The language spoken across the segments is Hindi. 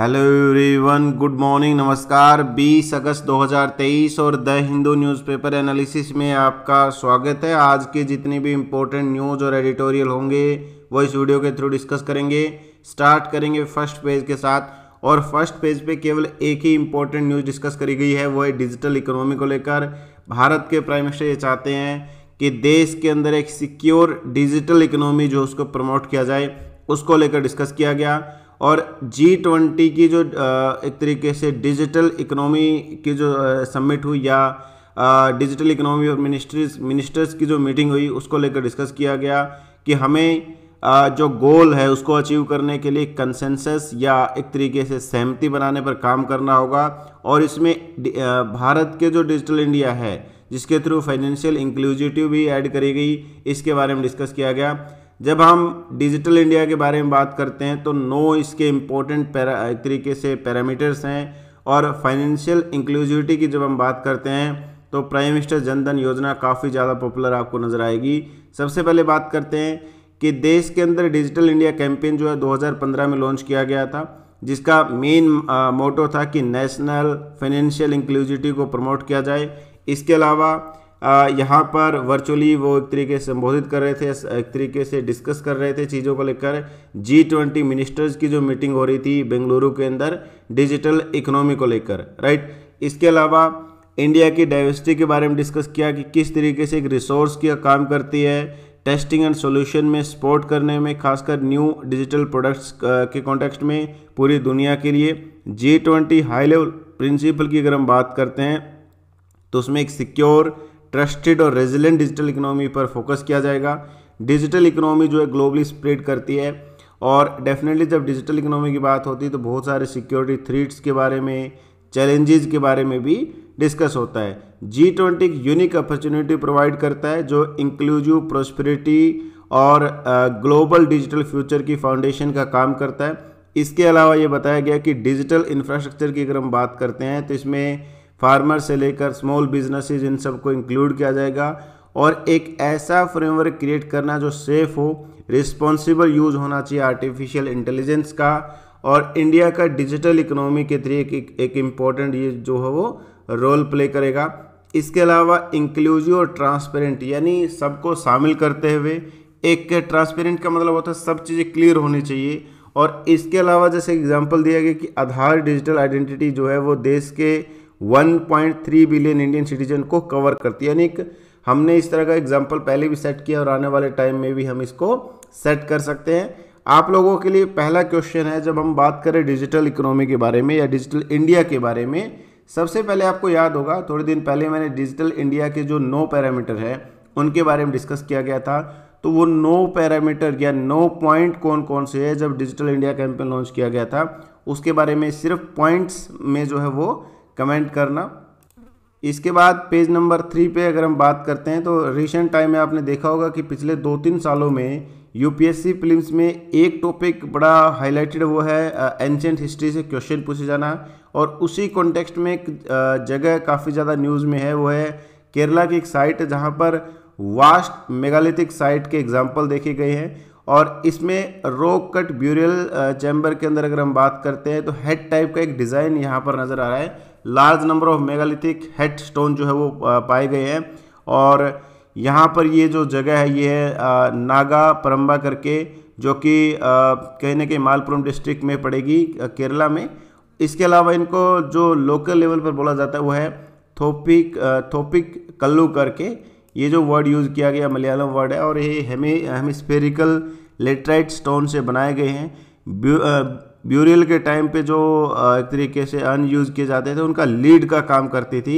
हेलो एवरीवन गुड मॉर्निंग नमस्कार 20 अगस्त 2023 और द हिंदू न्यूज़पेपर एनालिसिस में आपका स्वागत है आज के जितने भी इम्पोर्टेंट न्यूज़ और एडिटोरियल होंगे वो इस वीडियो के थ्रू डिस्कस करेंगे स्टार्ट करेंगे फर्स्ट पेज के साथ और फर्स्ट पेज पे केवल एक ही इम्पोर्टेंट न्यूज़ डिस्कस करी गई है वो है डिजिटल इकोनॉमी को लेकर भारत के प्राइम मिनिस्टर ये चाहते हैं कि देश के अंदर एक सिक्योर डिजिटल इकोनॉमी जो उसको प्रमोट किया जाए उसको लेकर डिस्कस किया गया और जी ट्वेंटी की जो एक तरीके से डिजिटल इकोनॉमी की जो सबमिट हुई या डिजिटल इकोनॉमी और मिनिस्ट्रीज मिनिस्टर्स की जो मीटिंग हुई उसको लेकर डिस्कस किया गया कि हमें जो गोल है उसको अचीव करने के लिए कंसेंसस या एक तरीके से सहमति बनाने पर काम करना होगा और इसमें भारत के जो डिजिटल इंडिया है जिसके थ्रू फाइनेंशियल इंक्लूजिटिव भी ऐड करी गई इसके बारे में डिस्कस किया गया जब हम डिजिटल इंडिया के बारे में बात करते हैं तो नो इसके इम्पोर्टेंट तरीके से पैरामीटर्स हैं और फाइनेंशियल इंक्लूसिविटी की जब हम बात करते हैं तो प्राइम मिनिस्टर जनधन योजना काफ़ी ज़्यादा पॉपुलर आपको नज़र आएगी सबसे पहले बात करते हैं कि देश के अंदर डिजिटल इंडिया कैंपेन जो है 2015 में लॉन्च किया गया था जिसका मेन मोटो था कि नेशनल फाइनेंशियल इंक्लूसिविटी को प्रमोट किया जाए इसके अलावा यहाँ पर वर्चुअली वो एक तरीके से संबोधित कर रहे थे एक तरीके से डिस्कस कर रहे थे चीज़ों को लेकर जी ट्वेंटी मिनिस्टर्स की जो मीटिंग हो रही थी बेंगलुरु के अंदर डिजिटल इकोनॉमी को लेकर राइट इसके अलावा इंडिया की डाइवर्सिटी के बारे में डिस्कस किया कि किस तरीके से एक रिसोर्स का काम करती है टेस्टिंग एंड सॉल्यूशन में सपोर्ट करने में खासकर न्यू डिजिटल प्रोडक्ट्स के कॉन्टेक्स्ट में पूरी दुनिया के लिए G twenty high level principle की अगर हम बात करते हैं तो उसमें एक सिक्योर ट्रस्टेड और रेजिलेंट डिजिटल इकोनॉमी पर फोकस किया जाएगा डिजिटल इकोनॉमी जो है ग्लोबली स्प्रेड करती है और डेफिनेटली जब डिजिटल इकोनॉमी की बात होती है तो बहुत सारे सिक्योरिटी थ्रीट्स के बारे में चैलेंजेस के बारे में भी डिस्कस होता है G twenty unique opportunity provide करता है जो इंक्लूजिव प्रोस्पेरिटी और ग्लोबल डिजिटल फ्यूचर की फाउंडेशन का काम करता है इसके अलावा ये बताया गया कि डिजिटल इंफ्रास्ट्रक्चर की अगर हम बात करते हैं तो इसमें फार्मर से लेकर स्मॉल बिजनेसेस इन सब को इंक्लूड किया जाएगा और एक ऐसा फ्रेमवर्क क्रिएट करना जो सेफ हो रिस्पॉन्सिबल यूज होना चाहिए आर्टिफिशियल इंटेलिजेंस का और इंडिया का डिजिटल इकोनॉमी के थ्री एक एक इम्पॉर्टेंट ये जो है वो रोल प्ले करेगा इसके अलावा इंक्लूसिव और ट्रांसपेरेंट यानी सबको शामिल करते हुए एक ट्रांसपेरेंट का मतलब होता है सब चीज़ें क्लियर होनी चाहिए और इसके अलावा जैसे एग्जांपल दिया गया कि आधार डिजिटल आइडेंटिटी जो है वो देश के 1.3 बिलियन इंडियन सिटीजन को कवर करती है यानी हमने इस तरह का एग्जाम्पल पहले भी सेट किया और आने वाले टाइम में भी हम इसको सेट कर सकते हैं आप लोगों के लिए पहला क्वेश्चन है जब हम बात करें डिजिटल इकोनॉमी के बारे में या डिजिटल इंडिया के बारे में सबसे पहले आपको याद होगा थोड़े दिन पहले मैंने डिजिटल इंडिया के जो नौ पैरामीटर है उनके बारे में डिस्कस किया गया था तो वो नौ पैरामीटर या नौ पॉइंट कौन कौन से है जब डिजिटल इंडिया कैंपेन लॉन्च किया गया था उसके बारे में सिर्फ पॉइंट्स में जो है वो कमेंट करना इसके बाद पेज नंबर थ्री पे अगर हम बात करते हैं तो रिसेंट टाइम में आपने देखा होगा कि पिछले दो तीन सालों में यूपीएससी फिल्म में एक टॉपिक बड़ा हाईलाइटेड हुआ है एंशेंट हिस्ट्री से क्वेश्चन पूछे जाना और उसी कॉन्टेक्स्ट में एक जगह काफ़ी ज़्यादा न्यूज़ में है वो है केरला की एक साइट जहाँ पर वास्ट मेगालिथिक साइट के एग्जाम्पल देखे गए हैं और इसमें रोक कट ब्यूरियल चैम्बर के अंदर अगर हम बात करते हैं तो हेड टाइप का एक डिज़ाइन यहाँ पर नज़र आ रहा है large number of megalithic head stone जो है वो पाए गए हैं और यहाँ पर ये जो जगह है ये है नागा परम्बा करके जो कि कहने के मालपुरम डिस्ट्रिक्ट में पड़ेगी केरला में इसके अलावा इनको जो लोकल लेवल पर बोला जाता है वो है थोपिक थोपिक कल्लू करके ये जो वर्ड यूज़ किया गया मलयालम वर्ड है और ये हेमी हेमिस्फेरिकल लेटराइट स्टोन से बनाए गए हैं ब्यूरियल के टाइम पे जो एक तरीके से अनयूज किए जाते थे उनका लीड का काम करती थी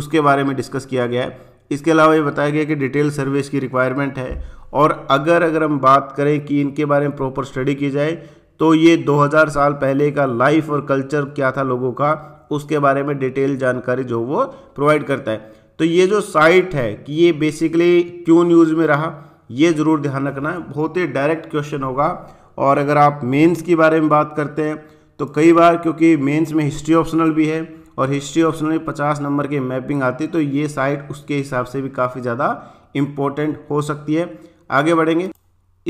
उसके बारे में डिस्कस किया गया है इसके अलावा ये बताया गया कि डिटेल सर्विस की रिक्वायरमेंट है और अगर अगर हम बात करें कि इनके बारे में प्रॉपर स्टडी की जाए तो ये 2000 साल पहले का लाइफ और कल्चर क्या था लोगों का उसके बारे में डिटेल जानकारी जो वो प्रोवाइड करता है तो ये जो साइट है कि ये बेसिकली क्यों न्यूज़ में रहा ये ज़रूर ध्यान रखना है बहुत ही डायरेक्ट क्वेश्चन होगा और अगर आप मेंस के बारे में बात करते हैं तो कई बार क्योंकि मेंस में हिस्ट्री ऑप्शनल भी है और हिस्ट्री ऑप्शनल में पचास नंबर की मैपिंग आती है तो ये साइट उसके हिसाब से भी काफ़ी ज़्यादा इम्पोर्टेंट हो सकती है आगे बढ़ेंगे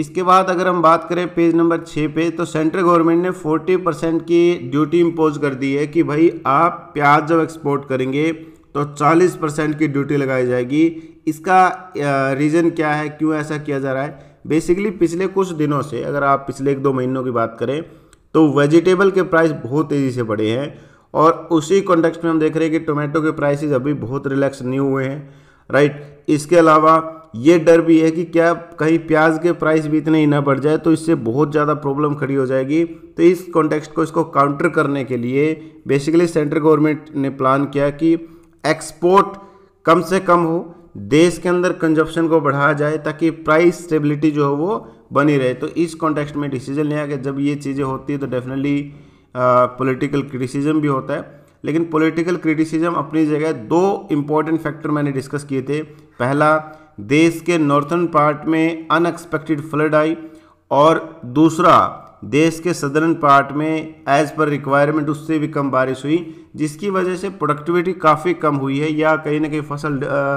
इसके बाद अगर हम बात करें पेज नंबर छः पे तो सेंट्रल गवर्नमेंट ने 40 परसेंट की ड्यूटी इम्पोज कर दी है कि भाई आप प्याज जब एक्सपोर्ट करेंगे तो 40 परसेंट की ड्यूटी लगाई जाएगी इसका रीज़न क्या है क्यों ऐसा किया जा रहा है बेसिकली पिछले कुछ दिनों से अगर आप पिछले एक दो महीनों की बात करें तो वेजिटेबल के प्राइस बहुत तेज़ी से बढ़े हैं और उसी कॉन्टेक्स्ट में हम देख रहे हैं कि टोमेटो के प्राइसेस अभी बहुत रिलैक्स नहीं हुए हैं राइट इसके अलावा ये डर भी है कि क्या कहीं प्याज के प्राइस भी इतने ही ना बढ़ जाए तो इससे बहुत ज़्यादा प्रॉब्लम खड़ी हो जाएगी तो इस कॉन्टेक्स्ट को इसको काउंटर करने के लिए बेसिकली सेंट्रल गवर्नमेंट ने प्लान किया कि एक्सपोर्ट कम से कम हो देश के अंदर कंजप्शन को बढ़ाया जाए ताकि प्राइस स्टेबिलिटी जो है वो बनी रहे तो इस कॉन्टेक्स्ट में डिसीजन लिया गया जब ये चीज़ें होती है तो डेफिनेटली पॉलिटिकल क्रिटिसिज्म भी होता है लेकिन पॉलिटिकल क्रिटिसिज्म अपनी जगह दो इम्पॉर्टेंट फैक्टर मैंने डिस्कस किए थे पहला देश के नॉर्थर्न पार्ट में अनएक्सपेक्टेड फ्लड आई और दूसरा देश के सदर्न पार्ट में एज पर रिक्वायरमेंट उससे भी कम बारिश हुई जिसकी वजह से प्रोडक्टिविटी काफ़ी कम हुई है या कहीं ना कहीं फसल आ,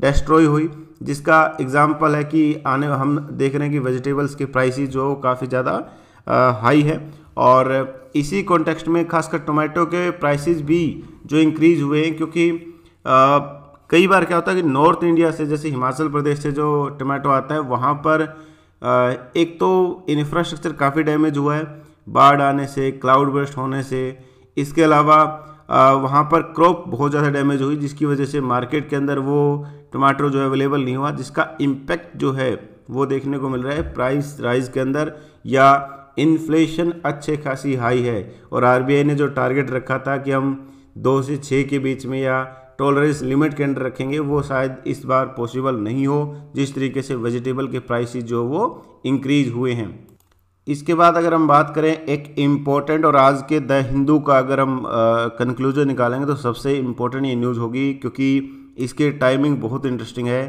डेस्ट्रॉय हुई जिसका एग्ज़ाम्पल है कि आने हम देख रहे हैं कि वेजिटेबल्स के प्राइसेस जो काफ़ी ज़्यादा हाई है और इसी कॉन्टेक्स्ट में खासकर टोमेटो के प्राइसेस भी जो इंक्रीज हुए हैं क्योंकि आ, कई बार क्या होता है कि नॉर्थ इंडिया से जैसे हिमाचल प्रदेश से जो टोमेटो आता है वहाँ पर आ, एक तो इन्फ्रास्ट्रक्चर काफ़ी डैमेज हुआ है बाढ़ आने से क्लाउड बर्स्ट होने से इसके अलावा वहाँ पर क्रॉप बहुत ज़्यादा डैमेज हुई जिसकी वजह से मार्केट के अंदर वो टमाटर जो है अवेलेबल नहीं हुआ जिसका इम्पैक्ट जो है वो देखने को मिल रहा है प्राइस राइज के अंदर या इन्फ्लेशन अच्छे खासी हाई है और आरबीआई ने जो टारगेट रखा था कि हम दो से छः के बीच में या टॉलरेंस लिमिट के अंदर रखेंगे वो शायद इस बार पॉसिबल नहीं हो जिस तरीके से वेजिटेबल के प्राइसेस जो वो इंक्रीज हुए हैं इसके बाद अगर हम बात करें एक इम्पॉर्टेंट और आज के द हिंदू का अगर हम कंक्लूजन निकालेंगे तो सबसे इम्पोर्टेंट ये न्यूज़ होगी क्योंकि इसकी टाइमिंग बहुत इंटरेस्टिंग है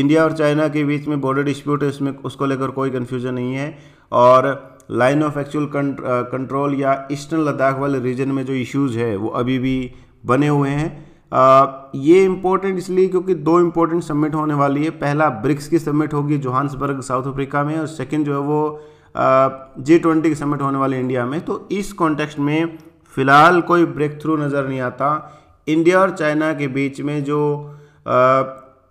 इंडिया और चाइना के बीच में बॉर्डर डिस्प्यूट है इसमें उसको लेकर कोई कन्फ्यूजन नहीं है और लाइन ऑफ एक्चुअल कंट्रोल या ईस्टर्न लद्दाख वाले रीजन में जो इश्यूज़ है वो अभी भी बने हुए हैं uh, ये इम्पोर्टेंट इसलिए क्योंकि दो इम्पोर्टेंट सबमिट होने वाली है पहला ब्रिक्स की सबमिट होगी जोहान्सबर्ग साउथ अफ्रीका में और सेकेंड जो है वो जी uh, ट्वेंटी की सबमिट होने वाली इंडिया में तो इस कॉन्टेक्स्ट में फ़िलहाल कोई ब्रेक थ्रू नज़र नहीं आता इंडिया और चाइना के बीच में जो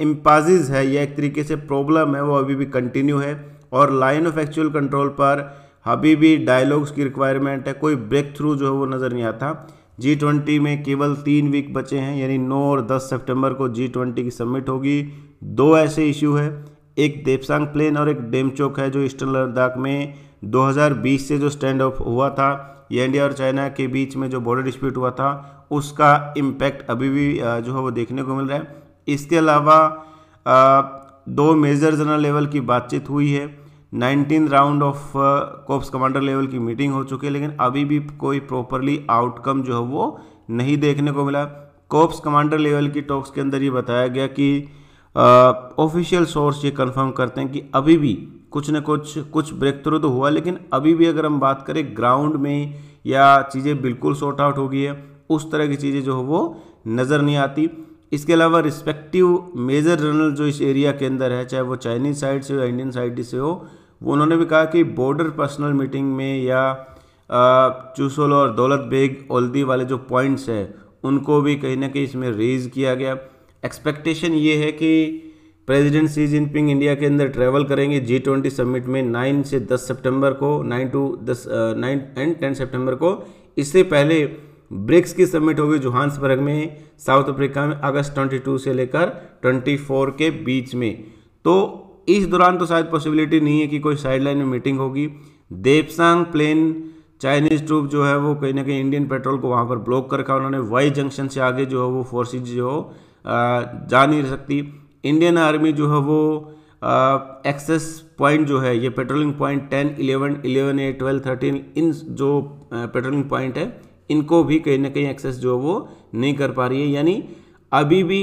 इम्पाजिज है या एक तरीके से प्रॉब्लम है वो अभी भी कंटिन्यू है और लाइन ऑफ एक्चुअल कंट्रोल पर अभी भी डायलॉग्स की रिक्वायरमेंट है कोई ब्रेक थ्रू जो है वो नज़र नहीं आता जी ट्वेंटी में केवल तीन वीक बचे हैं यानी नौ और दस सितंबर को जी ट्वेंटी की सबमिट होगी दो ऐसे इश्यू है एक देवसांग प्लेन और एक डेमचोक है जो ईस्टर्न लद्दाख में 2020 से जो स्टैंड ऑफ हुआ था या इंडिया और चाइना के बीच में जो बॉर्डर डिस्प्यूट हुआ था उसका इम्पैक्ट अभी भी जो है वो देखने को मिल रहा है इसके अलावा दो मेजर जनरल लेवल की बातचीत हुई है nineteen round of corps commander level की मीटिंग हो चुकी है लेकिन अभी भी कोई प्रॉपरली आउटकम जो है वो नहीं देखने को मिला कोप्स कमांडर लेवल की टॉक्स के अंदर ये बताया गया कि ऑफिशियल सोर्स ये कंफर्म करते हैं कि अभी भी कुछ न कुछ कुछ ब्रेक थ्रू तो हुआ लेकिन अभी भी अगर हम बात करें ग्राउंड में या चीज़ें बिल्कुल सॉर्ट आउट हो गई है उस तरह की चीज़ें जो है वो नज़र नहीं आती इसके अलावा रिस्पेक्टिव मेजर जनरल जो इस एरिया के अंदर है चाहे वो चाइनीज साइड से हो या इंडियन साइड से हो वो उन्होंने भी कहा कि बॉर्डर पर्सनल मीटिंग में या चूसोल और दौलत बेग ओल्दी वाले जो पॉइंट्स हैं उनको भी कहीं ना कहीं इसमें रेज किया गया एक्सपेक्टेशन ये है कि प्रेसिडेंट सी जिनपिंग इंडिया के अंदर ट्रैवल करेंगे जी ट्वेंटी समिट में नाइन से दस सितंबर को nine to ten nine and ten सितंबर को इससे पहले ब्रिक्स की समिट होगी जोहान्सबर्ग में साउथ अफ्रीका में अगस्त 22 से लेकर 24 के बीच में तो इस दौरान तो शायद पॉसिबिलिटी नहीं है कि कोई साइडलाइन में मीटिंग होगी देवसांग प्लेन चाइनीज ट्रूप जो है वो कहीं ना कहीं इंडियन पेट्रोल को वहाँ पर ब्लॉक कर रखा उन्होंने वाई जंक्शन से आगे जो है वो फोर्सेज जो जा नहीं सकती इंडियन आर्मी जो है वो एक्सेस पॉइंट जो है ये patrolling point ten eleven eleven A twelve thirteen इन जो पेट्रोलिंग पॉइंट है इनको भी कहीं ना कहीं एक्सेस जो वो नहीं कर पा रही है यानी अभी भी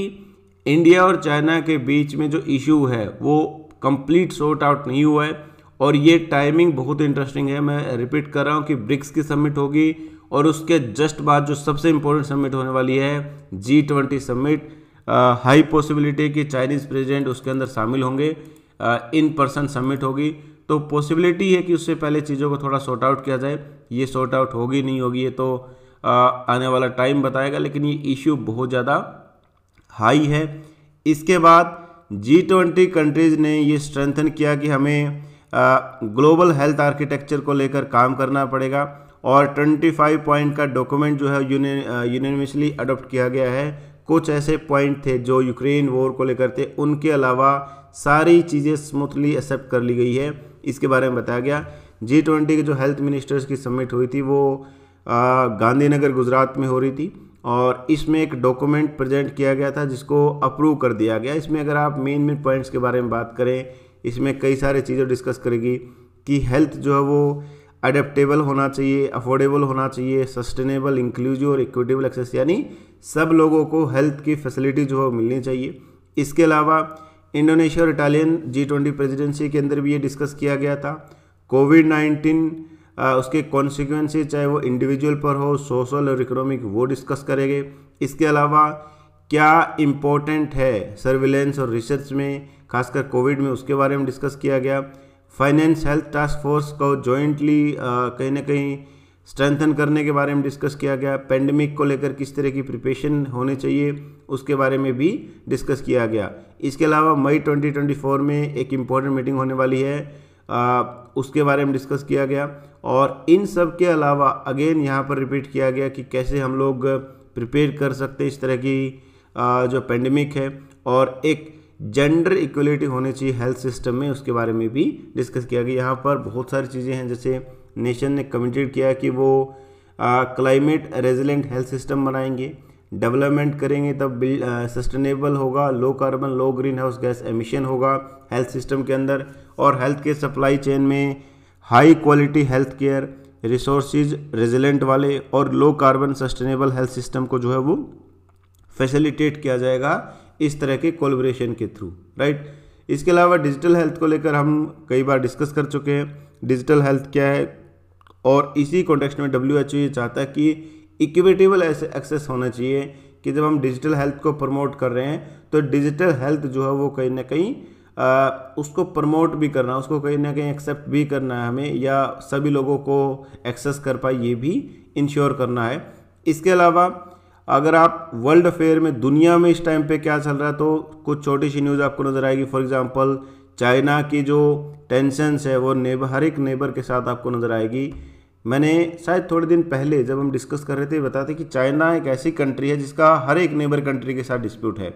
इंडिया और चाइना के बीच में जो इशू है वो कंप्लीट सॉर्ट आउट नहीं हुआ है और ये टाइमिंग बहुत इंटरेस्टिंग है मैं रिपीट कर रहा हूँ कि ब्रिक्स की समिट होगी और उसके जस्ट बाद जो सबसे इम्पोर्टेंट समिट होने वाली है G twenty summit high possibility कि चाइनीज़ प्रेजिडेंट उसके अंदर शामिल होंगे इन पर्सन समिट होगी तो पॉसिबिलिटी है कि उससे पहले चीज़ों को थोड़ा सॉर्ट आउट किया जाए ये सॉर्ट आउट होगी नहीं होगी ये तो आ, आने वाला टाइम बताएगा लेकिन ये इश्यू बहुत ज़्यादा हाई है इसके बाद जी ट्वेंटी कंट्रीज़ ने ये स्ट्रेंथन किया कि हमें ग्लोबल हेल्थ आर्किटेक्चर को लेकर काम करना पड़ेगा और 25 पॉइंट का डॉक्यूमेंट जो है यूनिवर्सली अडोप्ट किया गया है कुछ ऐसे पॉइंट थे जो यूक्रेन वॉर को लेकर थे उनके अलावा सारी चीज़ें स्मूथली एक्सेप्ट कर ली गई है इसके बारे में बताया गया जी ट्वेंटी के जो हेल्थ मिनिस्टर्स की समिट हुई थी वो गांधीनगर गुजरात में हो रही थी और इसमें एक डॉक्यूमेंट प्रेजेंट किया गया था जिसको अप्रूव कर दिया गया इसमें अगर आप मेन मेन पॉइंट्स के बारे में बात करें इसमें कई सारी चीज़ें डिस्कस करेगी कि हेल्थ जो है वो अडेप्टेबल होना चाहिए अफोर्डेबल होना चाहिए सस्टेनेबल इंक्लूजिव और इक्विटेबल एक्सेस यानी सब लोगों को हेल्थ की फैसिलिटी जो है मिलनी चाहिए इसके अलावा इंडोनेशिया और इटालियन जी ट्वेंटी प्रेजिडेंसी के अंदर भी ये डिस्कस किया गया था कोविड नाइन्टीन उसके कॉन्सिक्वेंसेज चाहे वो इंडिविजुअल पर हो सोशल और इकोनॉमिक वो डिस्कस करेंगे इसके अलावा क्या इम्पोर्टेंट है सर्विलेंस और रिसर्च में खासकर कोविड में उसके बारे में डिस्कस किया गया फाइनेंस हेल्थ टास्क फोर्स को जॉइंटली कहीं ना कहीं स्ट्रेंथन करने के बारे में डिस्कस किया गया पेंडेमिक को लेकर किस तरह की प्रिपेशन होने चाहिए उसके बारे में भी डिस्कस किया गया इसके अलावा मई 2024 में एक इम्पोर्टेंट मीटिंग होने वाली है आ, उसके बारे में डिस्कस किया गया और इन सब के अलावा अगेन यहाँ पर रिपीट किया गया कि कैसे हम लोग प्रिपेयर कर सकते इस तरह की आ, जो पेंडेमिक है और एक जेंडर इक्वलिटी होनी चाहिए हेल्थ सिस्टम में उसके बारे में भी डिस्कस किया गया यहाँ पर बहुत सारी चीज़ें हैं जैसे नेशन ने कमिटेड किया कि वो क्लाइमेट रेजिलेंट हेल्थ सिस्टम बनाएंगे डेवलपमेंट करेंगे तब सस्टेनेबल होगा low carbon low greenhouse gas emission होगा हेल्थ सिस्टम के अंदर और हेल्थ के सप्लाई चेन में high quality health care resource resilient वाले और low carbon sustainable health system को जो है वो फैसिलिटेट किया जाएगा इस तरह के कोलब्रेशन के थ्रू राइट इसके अलावा डिजिटल हेल्थ को लेकर हम कई बार डिस्कस कर चुके हैं डिजिटल हेल्थ क्या है और इसी कॉन्टेक्स्ट में डब्ल्यू एच ओ ये चाहता है कि इक्विटेबल ऐसे एक्सेस होना चाहिए कि जब हम डिजिटल हेल्थ को प्रमोट कर रहे हैं तो डिजिटल हेल्थ जो है वो कहीं ना कहीं आ, उसको प्रमोट भी करना उसको कहीं ना कहीं एक्सेप्ट भी करना है हमें या सभी लोगों को एक्सेस कर पाए ये भी इंश्योर करना है इसके अलावा अगर आप वर्ल्ड अफेयर में दुनिया में इस टाइम पे क्या चल रहा है तो कुछ छोटी सी न्यूज़ आपको नज़र आएगी फॉर एग्जांपल चाइना की जो टेंशनस है वो नेबर हर एक नेबर के साथ आपको नज़र आएगी मैंने शायद थोड़े दिन पहले जब हम डिस्कस कर रहे थे बताते कि चाइना एक ऐसी कंट्री है जिसका हर एक नेबर कंट्री के साथ डिस्प्यूट है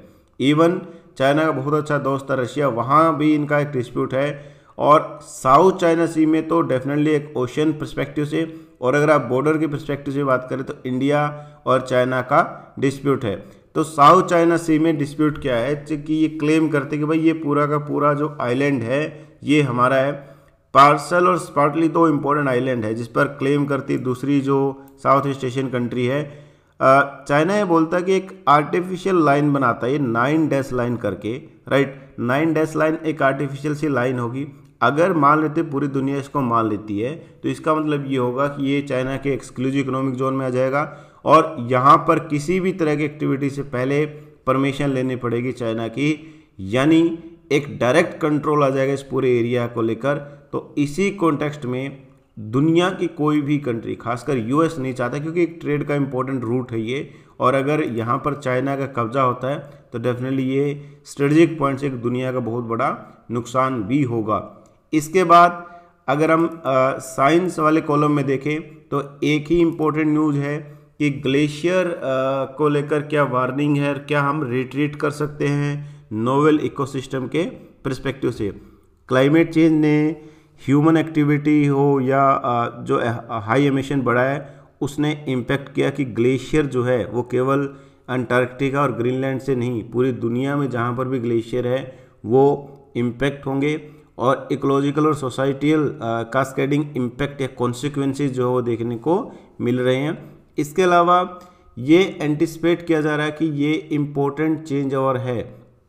इवन चाइना का बहुत अच्छा दोस्त है रशिया वहाँ भी इनका एक डिस्प्यूट है और साउथ चाइना सी में तो डेफिनेटली एक ओशन परस्पेक्टिव से और अगर आप बॉर्डर के परस्पेक्टिव से बात करें तो इंडिया और चाइना का डिस्प्यूट है तो साउथ चाइना सी में डिस्प्यूट क्या है कि ये क्लेम करते कि भाई ये पूरा का पूरा जो आइलैंड है ये हमारा है पार्सल और स्पार्टली दो इम्पोर्टेंट आइलैंड है जिस पर क्लेम करती दूसरी जो साउथ ईस्ट एशियन कंट्री है चाइना ये बोलता है कि एक आर्टिफिशियल लाइन बनाता है ये नाइन डैश लाइन करके राइट नाइन डैश लाइन एक आर्टिफिशियल सी लाइन होगी अगर मान लेते पूरी दुनिया इसको मान लेती है तो इसका मतलब ये होगा कि ये चाइना के एक्सक्लूसिव इकोनॉमिक जोन में आ जाएगा और यहाँ पर किसी भी तरह की एक्टिविटी से पहले परमिशन लेनी पड़ेगी चाइना की यानी एक डायरेक्ट कंट्रोल आ जाएगा इस पूरे एरिया को लेकर तो इसी कॉन्टेक्स्ट में दुनिया की कोई भी कंट्री खासकर यूएस नहीं चाहता क्योंकि एक ट्रेड का इंपॉर्टेंट रूट है ये और अगर यहाँ पर चाइना का कब्जा होता है तो डेफिनेटली ये स्ट्रेटजिक पॉइंट से दुनिया का बहुत बड़ा नुकसान भी होगा इसके बाद अगर हम साइंस वाले कॉलम में देखें तो एक ही इम्पोर्टेंट न्यूज़ है कि ग्लेशियर को लेकर क्या वार्निंग है क्या हम रिट्रीट कर सकते हैं नोवेल इकोसिस्टम के प्रस्पेक्टिव से क्लाइमेट चेंज ने ह्यूमन एक्टिविटी हो या जो हाई एमिशन बढ़ा है उसने इम्पैक्ट किया कि ग्लेशियर जो है वो केवल अंटार्कटिका और ग्रीनलैंड से नहीं पूरी दुनिया में जहाँ पर भी ग्लेशियर है वो इम्पैक्ट होंगे और इकोलॉजिकल और सोसाइटियल कास्केडिंग इम्पैक्ट या कॉन्सिक्वेंसेज जो है वो देखने को मिल रहे हैं इसके अलावा ये एंटिसपेट किया जा रहा है कि ये इम्पोर्टेंट चेंज और है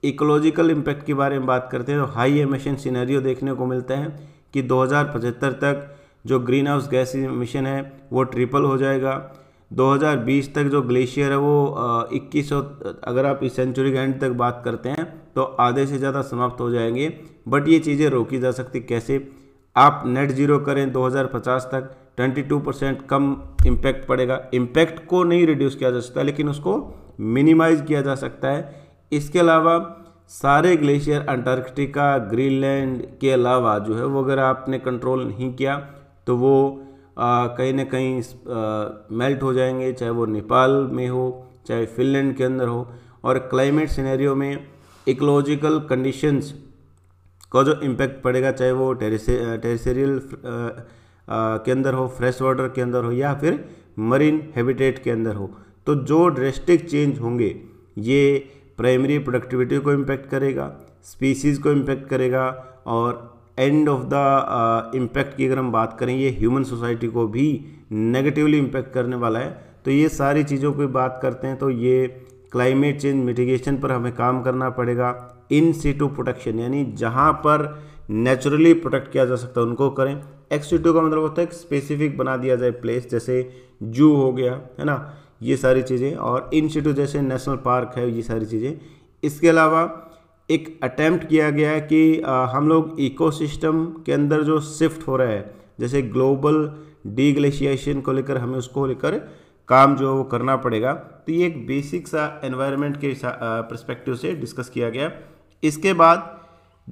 इकोलॉजिकल इम्पैक्ट के बारे में बात करते हैं तो हाई एमिशन सीनरियो देखने को मिलता है कि दो तक जो ग्रीन हाउस गैस मिशन है वो ट्रिपल हो जाएगा 2020 तक जो ग्लेशियर है वो इक्कीस अगर आप इस सेंचुरी के एंड तक बात करते हैं तो आधे से ज़्यादा समाप्त हो जाएंगे बट ये चीज़ें रोकी जा सकती कैसे आप नेट जीरो करें 2050 तक 22 परसेंट कम इम्पैक्ट पड़ेगा इम्पैक्ट को नहीं रिड्यूस किया जा सकता लेकिन उसको मिनिमाइज किया जा सकता है इसके अलावा सारे ग्लेशियर अंटार्कटिका ग्रीनलैंड के अलावा जो है वो अगर आपने कंट्रोल नहीं किया तो वो कहीं ना कहीं मेल्ट हो जाएंगे चाहे वो नेपाल में हो चाहे फिनलैंड के अंदर हो और क्लाइमेट सिनेरियो में इकोलॉजिकल कंडीशंस का जो इम्पैक्ट पड़ेगा चाहे वो टेरिसे टेरिसेरियल के अंदर हो फ्रेश वाटर के अंदर हो या फिर मरीन हैबिटेट के अंदर हो तो जो ड्रेस्टिक चेंज होंगे ये प्राइमरी प्रोडक्टिविटी को इम्पेक्ट करेगा स्पीसीज़ को इम्पेक्ट करेगा और एंड ऑफ द इम्पैक्ट की अगर हम बात करें ये ह्यूमन सोसाइटी को भी नेगेटिवली इम्पैक्ट करने वाला है तो ये सारी चीज़ों की बात करते हैं तो ये क्लाइमेट चेंज मिटिगेशन पर हमें काम करना पड़ेगा इन सीटू प्रोटेक्शन यानी जहाँ पर नेचुरली प्रोटेक्ट किया जा सकता है उनको करें एक्स सीटू का मतलब होता है स्पेसिफिक बना दिया जाए प्लेस जैसे जू हो गया है ना ये सारी चीज़ें और इन सीटू जैसे नेशनल पार्क है ये सारी चीज़ें इसके अलावा एक अटैम्प्ट किया गया है कि आ, हम लोग इकोसिस्टम के अंदर जो शिफ्ट हो रहा है जैसे ग्लोबल डीग्लेशिएशन को लेकर हमें उसको लेकर काम जो है वो करना पड़ेगा तो ये एक बेसिक सा एनवायरनमेंट के परस्पेक्टिव से डिस्कस किया गया इसके बाद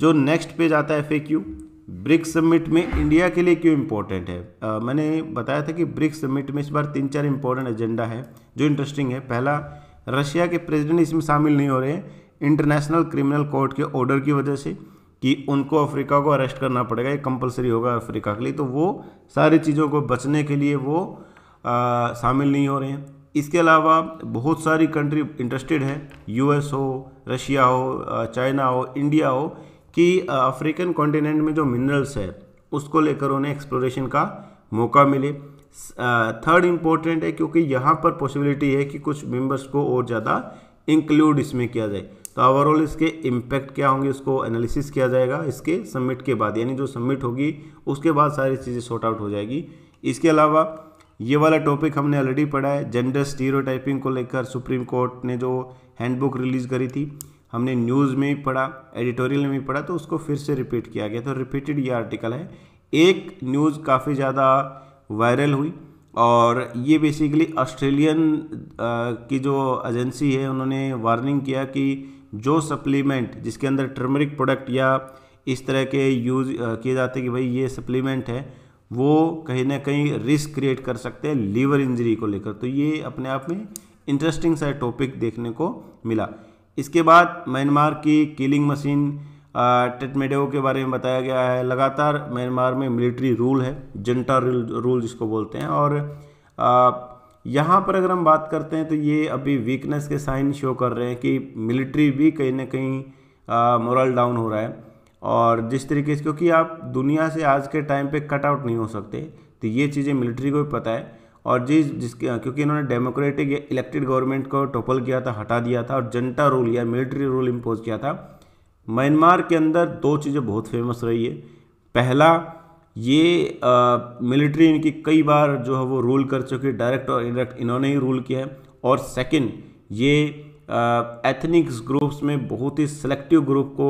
जो नेक्स्ट पेज आता है एफ ब्रिक्स समिट में इंडिया के लिए क्यों इम्पोर्टेंट है आ, मैंने बताया था कि ब्रिक्स समिट में इस बार तीन चार इम्पोर्टेंट एजेंडा है जो इंटरेस्टिंग है पहला रशिया के प्रेसिडेंट इसमें शामिल नहीं हो रहे हैं इंटरनेशनल क्रिमिनल कोर्ट के ऑर्डर की वजह से कि उनको अफ्रीका को अरेस्ट करना पड़ेगा ये कंपलसरी होगा अफ्रीका के लिए तो वो सारी चीज़ों को बचने के लिए वो शामिल नहीं हो रहे हैं इसके अलावा बहुत सारी कंट्री इंटरेस्टेड है यूएस हो रशिया हो चाइना हो इंडिया हो कि अफ्रीकन कॉन्टिनेंट में जो मिनरल्स है उसको लेकर उन्हें एक्सप्लोरेशन का मौका मिले थर्ड इम्पोर्टेंट है क्योंकि यहाँ पर पॉसिबिलिटी है कि कुछ मेंबर्स को और ज़्यादा इंक्लूड इसमें किया जाए तो ओवरऑल इसके इम्पैक्ट क्या होंगे उसको एनालिसिस किया जाएगा इसके सबमिट के बाद यानी जो सबमिट होगी उसके बाद सारी चीज़ें सॉर्ट आउट हो जाएगी इसके अलावा ये वाला टॉपिक हमने ऑलरेडी पढ़ा है जेंडर स्टीरोटाइपिंग को लेकर सुप्रीम कोर्ट ने जो हैंडबुक रिलीज़ करी थी हमने न्यूज़ में भी पढ़ा एडिटोरियल में भी पढ़ा तो उसको फिर से रिपीट किया गया तो रिपीटेड ये आर्टिकल है एक न्यूज़ काफ़ी ज़्यादा वायरल हुई और ये बेसिकली ऑस्ट्रेलियन की जो एजेंसी है उन्होंने वार्निंग किया कि जो सप्लीमेंट जिसके अंदर टर्मरिक प्रोडक्ट या इस तरह के यूज किए जाते हैं कि भाई ये सप्लीमेंट है वो कहीं ना कहीं रिस्क क्रिएट कर सकते हैं लीवर इंजरी को लेकर तो ये अपने आप में इंटरेस्टिंग सा टॉपिक देखने को मिला इसके बाद म्यांमार की किलिंग मशीन टेटमेडो के बारे में बताया गया है लगातार म्यांमार में मिलिट्री रूल है जनता रूल रूल जिसको बोलते हैं और यहाँ पर अगर हम बात करते हैं तो ये अभी वीकनेस के साइन शो कर रहे हैं कि मिलिट्री भी कहीं ना कहीं मोरल डाउन हो रहा है और जिस तरीके से क्योंकि आप दुनिया से आज के टाइम पे कट आउट नहीं हो सकते तो ये चीज़ें मिलिट्री को भी पता है और जिस जिसके क्योंकि इन्होंने डेमोक्रेटिक या इलेक्टेड गवर्नमेंट को टोपल किया था हटा दिया था और जनता रूल या मिलिट्री रूल इम्पोज किया था म्यांमार के अंदर दो चीज़ें बहुत फेमस रही है पहला ये मिलिट्री इनकी कई बार जो है वो रूल कर चुकी है डायरेक्ट और इनडायरेक्ट इन्होंने ही रूल किया है और सेकेंड ये एथनिक्स ग्रुप्स में बहुत ही सेलेक्टिव ग्रुप को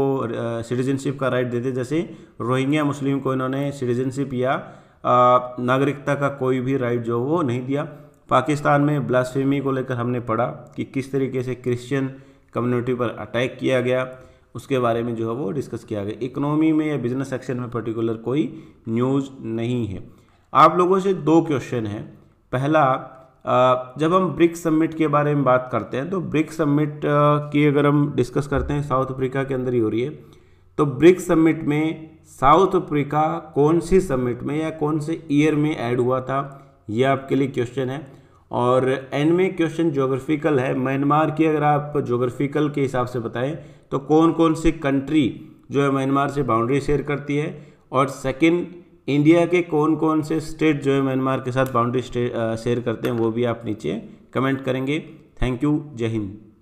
सिटीजनशिप का राइट देते जैसे रोहिंग्या मुस्लिम को इन्होंने सिटीजनशिप या नागरिकता का कोई भी राइट जो वो नहीं दिया पाकिस्तान में ब्लास्फेमी को लेकर हमने पढ़ा कि किस तरीके से क्रिश्चियन कम्युनिटी पर अटैक किया गया उसके बारे में जो है वो डिस्कस किया गया इकोनॉमी में या बिजनेस सेक्शन में पर्टिकुलर कोई न्यूज़ नहीं है आप लोगों से दो क्वेश्चन हैं पहला जब हम ब्रिक्स समिट के बारे में बात करते हैं तो ब्रिक्स समिट की अगर हम डिस्कस करते हैं साउथ अफ्रीका के अंदर ही हो रही है तो ब्रिक्स समिट में साउथ अफ्रीका कौन सी समिट में या कौन से ईयर में ऐड हुआ था ये आपके लिए क्वेश्चन है और एन में क्वेश्चन जोग्राफिकल है म्यांमार की अगर आप जोग्राफिकल के हिसाब से बताएं तो कौन कौन सी कंट्री जो है म्यांमार से बाउंड्री शेयर करती है और सेकंड इंडिया के कौन कौन से स्टेट जो है म्यांमार के साथ बाउंड्री शेयर करते हैं वो भी आप नीचे कमेंट करेंगे थैंक यू जय हिंद